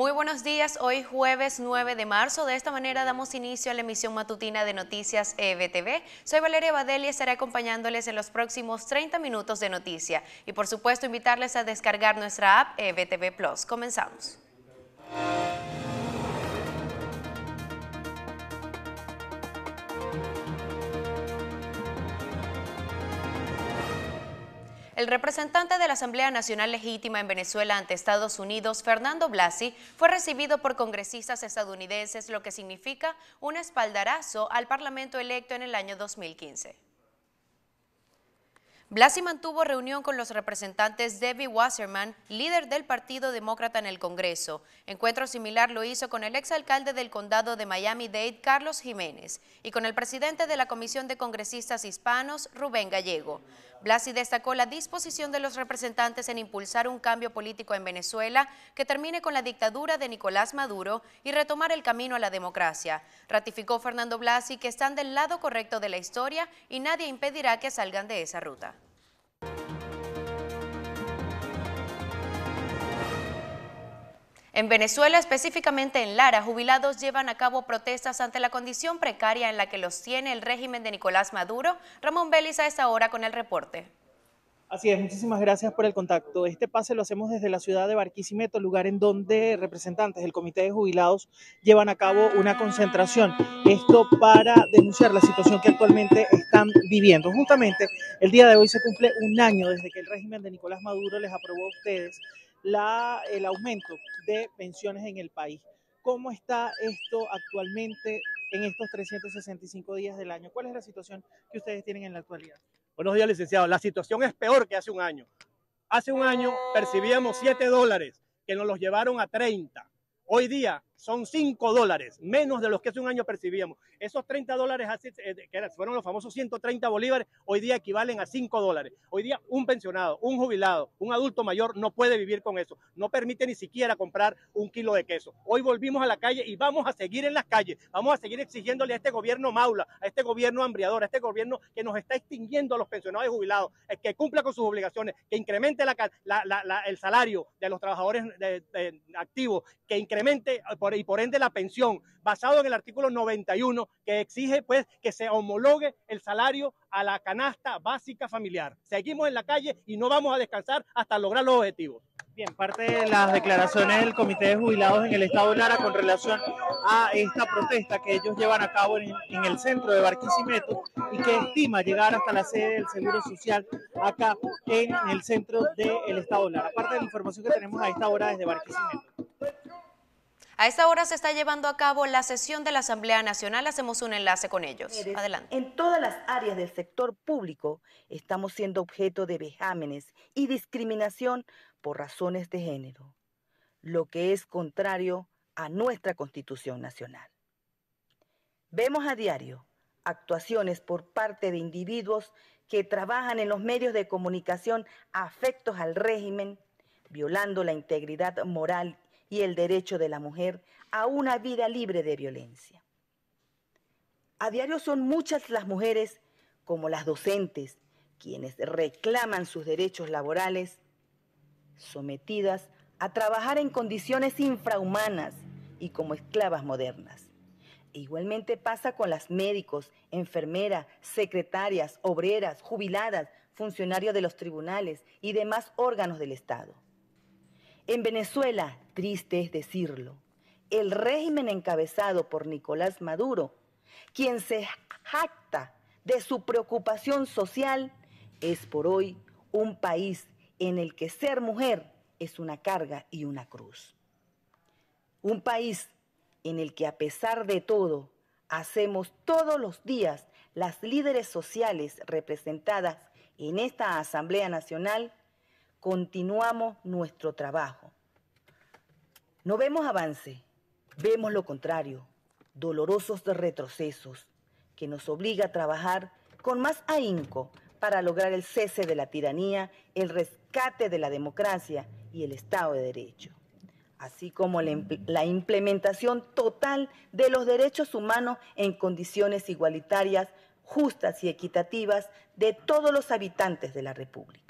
Muy buenos días, hoy jueves 9 de marzo. De esta manera damos inicio a la emisión matutina de Noticias EBTV. Soy Valeria Badelli y estaré acompañándoles en los próximos 30 minutos de noticia. Y por supuesto invitarles a descargar nuestra app EBTV Plus. Comenzamos. El representante de la Asamblea Nacional Legítima en Venezuela ante Estados Unidos, Fernando Blasi, fue recibido por congresistas estadounidenses, lo que significa un espaldarazo al Parlamento electo en el año 2015. Blasi mantuvo reunión con los representantes Debbie Wasserman, líder del Partido Demócrata en el Congreso. Encuentro similar lo hizo con el exalcalde del condado de Miami-Dade, Carlos Jiménez, y con el presidente de la Comisión de Congresistas Hispanos, Rubén Gallego. Blasi destacó la disposición de los representantes en impulsar un cambio político en Venezuela que termine con la dictadura de Nicolás Maduro y retomar el camino a la democracia. Ratificó Fernando Blasi que están del lado correcto de la historia y nadie impedirá que salgan de esa ruta. En Venezuela, específicamente en Lara, jubilados llevan a cabo protestas ante la condición precaria en la que los tiene el régimen de Nicolás Maduro. Ramón Vélez a esta hora con el reporte. Así es, muchísimas gracias por el contacto. Este pase lo hacemos desde la ciudad de Barquisimeto, lugar en donde representantes del Comité de Jubilados llevan a cabo una concentración. Esto para denunciar la situación que actualmente están viviendo. Justamente el día de hoy se cumple un año desde que el régimen de Nicolás Maduro les aprobó a ustedes la, el aumento de pensiones en el país. ¿Cómo está esto actualmente en estos 365 días del año? ¿Cuál es la situación que ustedes tienen en la actualidad? Buenos días, licenciado. La situación es peor que hace un año. Hace un año percibíamos 7 dólares que nos los llevaron a 30. Hoy día son 5 dólares, menos de los que hace un año percibíamos. Esos 30 dólares, eh, que fueron los famosos 130 bolívares, hoy día equivalen a 5 dólares. Hoy día un pensionado, un jubilado, un adulto mayor no puede vivir con eso. No permite ni siquiera comprar un kilo de queso. Hoy volvimos a la calle y vamos a seguir en las calles. Vamos a seguir exigiéndole a este gobierno maula, a este gobierno hambriador, a este gobierno que nos está extinguiendo a los pensionados y jubilados, que cumpla con sus obligaciones, que incremente la, el salario de los trabajadores activos, que incremente... Eh, por y por ende la pensión, basado en el artículo 91 que exige pues que se homologue el salario a la canasta básica familiar. Seguimos en la calle y no vamos a descansar hasta lograr los objetivos. Bien, parte de las declaraciones del Comité de Jubilados en el Estado de Lara con relación a esta protesta que ellos llevan a cabo en, el centro de Barquisimeto y que estima llegar hasta la sede del Seguro Social acá en el centro del de Estado Lara. Parte de la información que tenemos a esta hora desde Barquisimeto. A esta hora se está llevando a cabo la sesión de la Asamblea Nacional. Hacemos un enlace con ellos. Adelante. En todas las áreas del sector público estamos siendo objeto de vejámenes y discriminación por razones de género, lo que es contrario a nuestra Constitución Nacional. Vemos a diario actuaciones por parte de individuos que trabajan en los medios de comunicación afectos al régimen, violando la integridad moral y el derecho de la mujer a una vida libre de violencia. A diario son muchas las mujeres, como las docentes, quienes reclaman sus derechos laborales, sometidas a trabajar en condiciones infrahumanas y como esclavas modernas. E igualmente pasa con las médicos, enfermeras, secretarias, obreras, jubiladas, funcionarios de los tribunales y demás órganos del Estado. En Venezuela, triste es decirlo, el régimen encabezado por Nicolás Maduro, quien se jacta de su preocupación social, es por hoy un país en el que ser mujer es una carga y una cruz. Un país en el que a pesar de todo, hacemos todos los días las líderes sociales representadas en esta Asamblea Nacional continuamos nuestro trabajo. No vemos avance, vemos lo contrario, dolorosos retrocesos, que nos obliga a trabajar con más ahínco para lograr el cese de la tiranía, el rescate de la democracia y el Estado de Derecho, así como la, la implementación total de los derechos humanos en condiciones igualitarias, justas y equitativas de todos los habitantes de la República.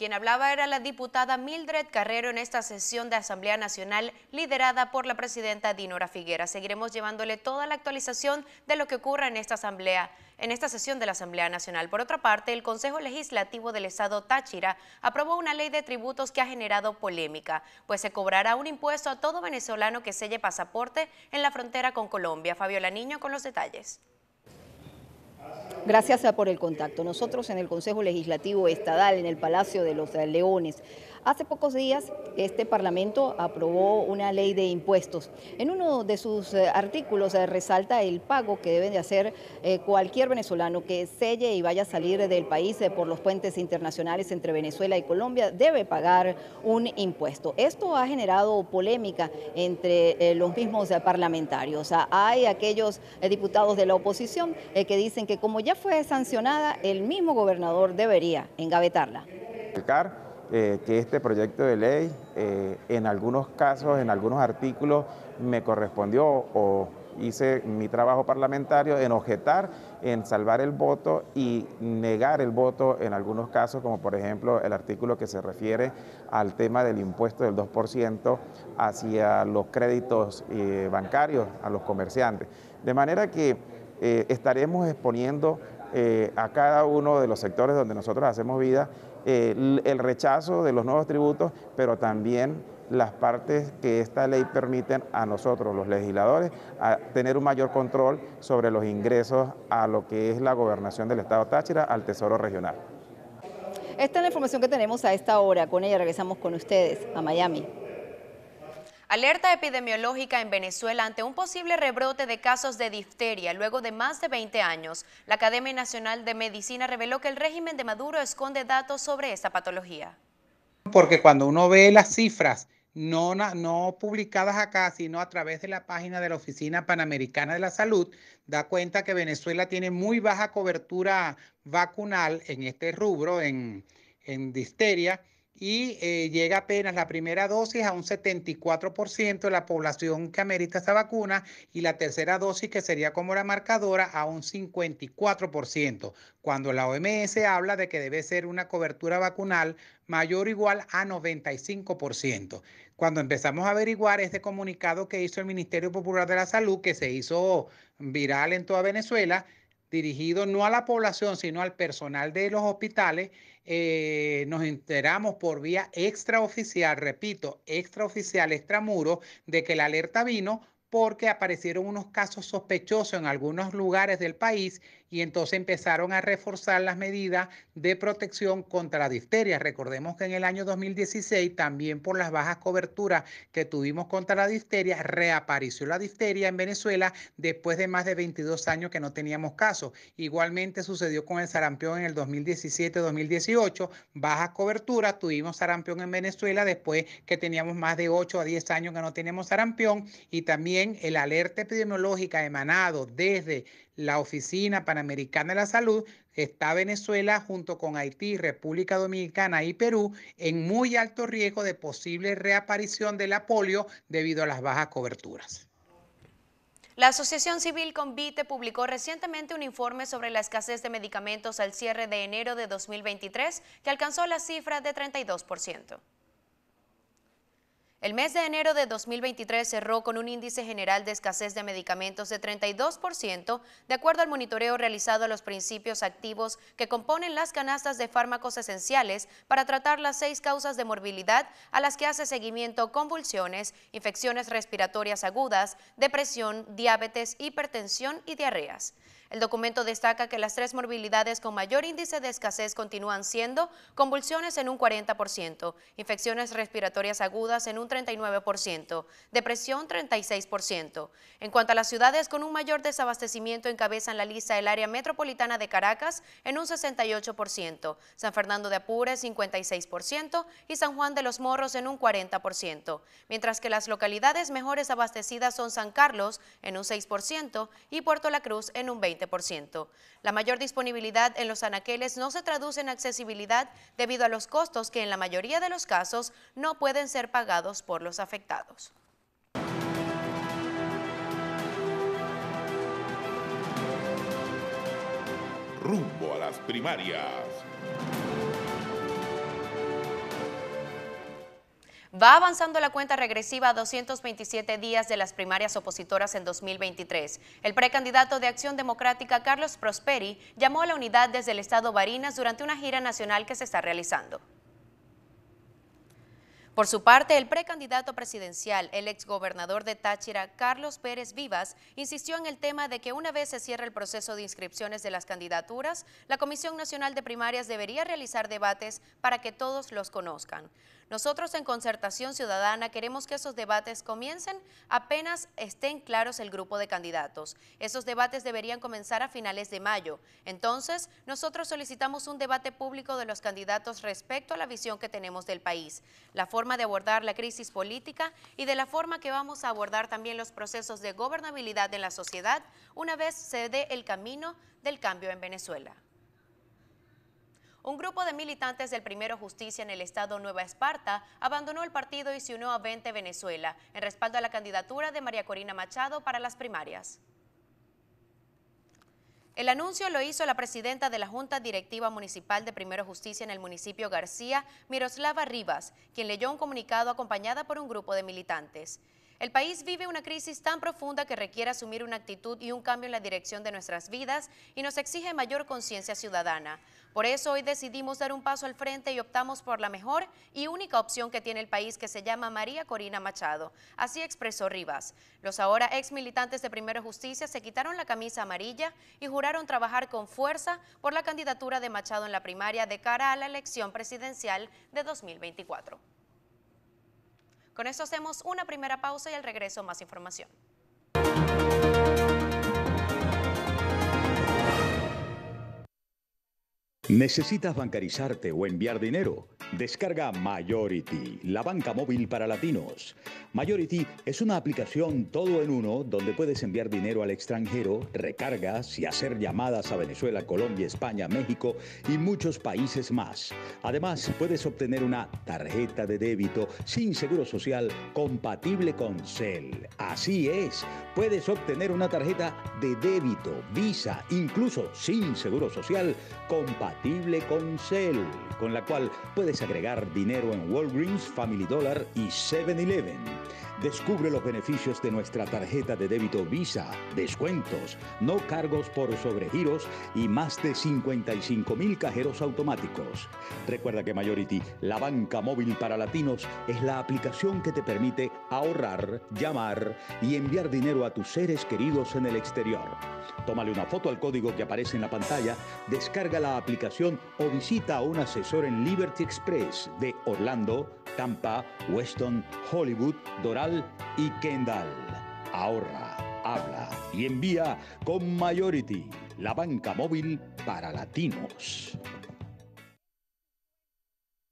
Quien hablaba era la diputada Mildred Carrero en esta sesión de Asamblea Nacional liderada por la presidenta Dinora Figuera. Seguiremos llevándole toda la actualización de lo que ocurra en esta asamblea, en esta sesión de la Asamblea Nacional. Por otra parte, el Consejo Legislativo del Estado Táchira aprobó una ley de tributos que ha generado polémica, pues se cobrará un impuesto a todo venezolano que selle pasaporte en la frontera con Colombia. Fabiola Niño con los detalles. Gracias por el contacto. Nosotros en el Consejo Legislativo Estadal, en el Palacio de los Leones, Hace pocos días este Parlamento aprobó una ley de impuestos. En uno de sus eh, artículos eh, resalta el pago que deben de hacer eh, cualquier venezolano que selle y vaya a salir del país por los puentes internacionales entre Venezuela y Colombia, debe pagar un impuesto. Esto ha generado polémica entre los mismos parlamentarios. Ah, hay aquellos diputados de la oposición que dicen que como ya fue sancionada, el mismo gobernador debería engavetarla. Eh, que este proyecto de ley eh, en algunos casos, en algunos artículos, me correspondió o hice mi trabajo parlamentario en objetar, en salvar el voto y negar el voto en algunos casos, como por ejemplo el artículo que se refiere al tema del impuesto del 2% hacia los créditos eh, bancarios, a los comerciantes. De manera que estaremos exponiendo a cada uno de los sectores donde nosotros hacemos vida eh, el rechazo de los nuevos tributos, pero también las partes que esta ley permiten a nosotros, los legisladores, a tener un mayor control sobre los ingresos a lo que es la gobernación del Estado Táchira, al Tesoro Regional. Esta es la información que tenemos a esta hora. Con ella regresamos con ustedes a Miami. Alerta epidemiológica en Venezuela ante un posible rebrote de casos de difteria luego de más de 20 años. La Academia Nacional de Medicina reveló que el régimen de Maduro esconde datos sobre esta patología. Porque cuando uno ve las cifras no, no publicadas acá, sino a través de la página de la Oficina Panamericana de la Salud, da cuenta que Venezuela tiene muy baja cobertura vacunal en este rubro, en, en difteria, y eh, llega apenas la primera dosis a un 74% de la población que amerita esta vacuna y la tercera dosis, que sería como la marcadora, a un 54%, cuando la OMS habla de que debe ser una cobertura vacunal mayor o igual a 95%. Cuando empezamos a averiguar este comunicado que hizo el Ministerio Popular de la Salud, que se hizo viral en toda Venezuela, dirigido no a la población, sino al personal de los hospitales, eh, nos enteramos por vía extraoficial, repito, extraoficial, extramuro, de que la alerta vino porque aparecieron unos casos sospechosos en algunos lugares del país y entonces empezaron a reforzar las medidas de protección contra la difteria. Recordemos que en el año 2016, también por las bajas coberturas que tuvimos contra la difteria, reapareció la difteria en Venezuela después de más de 22 años que no teníamos casos. Igualmente sucedió con el sarampión en el 2017-2018, bajas coberturas, tuvimos sarampión en Venezuela después que teníamos más de 8 a 10 años que no teníamos sarampión y también el alerta epidemiológica emanado desde la Oficina Panamericana de la Salud, está Venezuela junto con Haití, República Dominicana y Perú en muy alto riesgo de posible reaparición de la polio debido a las bajas coberturas. La Asociación Civil Convite publicó recientemente un informe sobre la escasez de medicamentos al cierre de enero de 2023, que alcanzó la cifra de 32%. El mes de enero de 2023 cerró con un índice general de escasez de medicamentos de 32%, de acuerdo al monitoreo realizado a los principios activos que componen las canastas de fármacos esenciales para tratar las seis causas de morbilidad a las que hace seguimiento convulsiones, infecciones respiratorias agudas, depresión, diabetes, hipertensión y diarreas. El documento destaca que las tres morbilidades con mayor índice de escasez continúan siendo convulsiones en un 40%, infecciones respiratorias agudas en un 39%, depresión 36%. En cuanto a las ciudades con un mayor desabastecimiento encabezan la lista el área metropolitana de Caracas en un 68%, San Fernando de Apure 56% y San Juan de los Morros en un 40%, mientras que las localidades mejores abastecidas son San Carlos en un 6% y Puerto La Cruz en un 20%. La mayor disponibilidad en los anaqueles no se traduce en accesibilidad debido a los costos que en la mayoría de los casos no pueden ser pagados por los afectados. Rumbo a las primarias. Va avanzando la cuenta regresiva a 227 días de las primarias opositoras en 2023. El precandidato de Acción Democrática, Carlos Prosperi, llamó a la unidad desde el estado Barinas durante una gira nacional que se está realizando. Por su parte, el precandidato presidencial, el exgobernador de Táchira, Carlos Pérez Vivas, insistió en el tema de que una vez se cierre el proceso de inscripciones de las candidaturas, la Comisión Nacional de Primarias debería realizar debates para que todos los conozcan. Nosotros en Concertación Ciudadana queremos que esos debates comiencen apenas estén claros el grupo de candidatos. Esos debates deberían comenzar a finales de mayo. Entonces, nosotros solicitamos un debate público de los candidatos respecto a la visión que tenemos del país, la forma de abordar la crisis política y de la forma que vamos a abordar también los procesos de gobernabilidad en la sociedad una vez se dé el camino del cambio en Venezuela. Un grupo de militantes del Primero Justicia en el estado Nueva Esparta abandonó el partido y se unió a Vente Venezuela en respaldo a la candidatura de María Corina Machado para las primarias. El anuncio lo hizo la presidenta de la Junta Directiva Municipal de Primero Justicia en el municipio García, Miroslava Rivas, quien leyó un comunicado acompañada por un grupo de militantes. El país vive una crisis tan profunda que requiere asumir una actitud y un cambio en la dirección de nuestras vidas y nos exige mayor conciencia ciudadana. Por eso hoy decidimos dar un paso al frente y optamos por la mejor y única opción que tiene el país que se llama María Corina Machado. Así expresó Rivas. Los ahora ex militantes de Primero Justicia se quitaron la camisa amarilla y juraron trabajar con fuerza por la candidatura de Machado en la primaria de cara a la elección presidencial de 2024. Con esto hacemos una primera pausa y al regreso más información. ¿Necesitas bancarizarte o enviar dinero? Descarga Majority, la banca móvil para latinos. Majority es una aplicación todo en uno donde puedes enviar dinero al extranjero, recargas y hacer llamadas a Venezuela, Colombia, España, México y muchos países más. Además, puedes obtener una tarjeta de débito sin seguro social compatible con Cel. Así es, puedes obtener una tarjeta de débito, Visa, incluso sin seguro social compatible con Cel, con la cual puedes agregar dinero en Walgreens, Family Dollar y 7-Eleven. Descubre los beneficios de nuestra tarjeta de débito Visa, descuentos, no cargos por sobregiros y más de 55 mil cajeros automáticos. Recuerda que Majority, la banca móvil para latinos, es la aplicación que te permite ahorrar, llamar y enviar dinero a tus seres queridos en el exterior. Tómale una foto al código que aparece en la pantalla, descarga la aplicación o visita a un asesor en Liberty Express de Orlando, Tampa, Weston, Hollywood, Doral y Kendall. Ahorra, habla y envía con Majority, la banca móvil para latinos.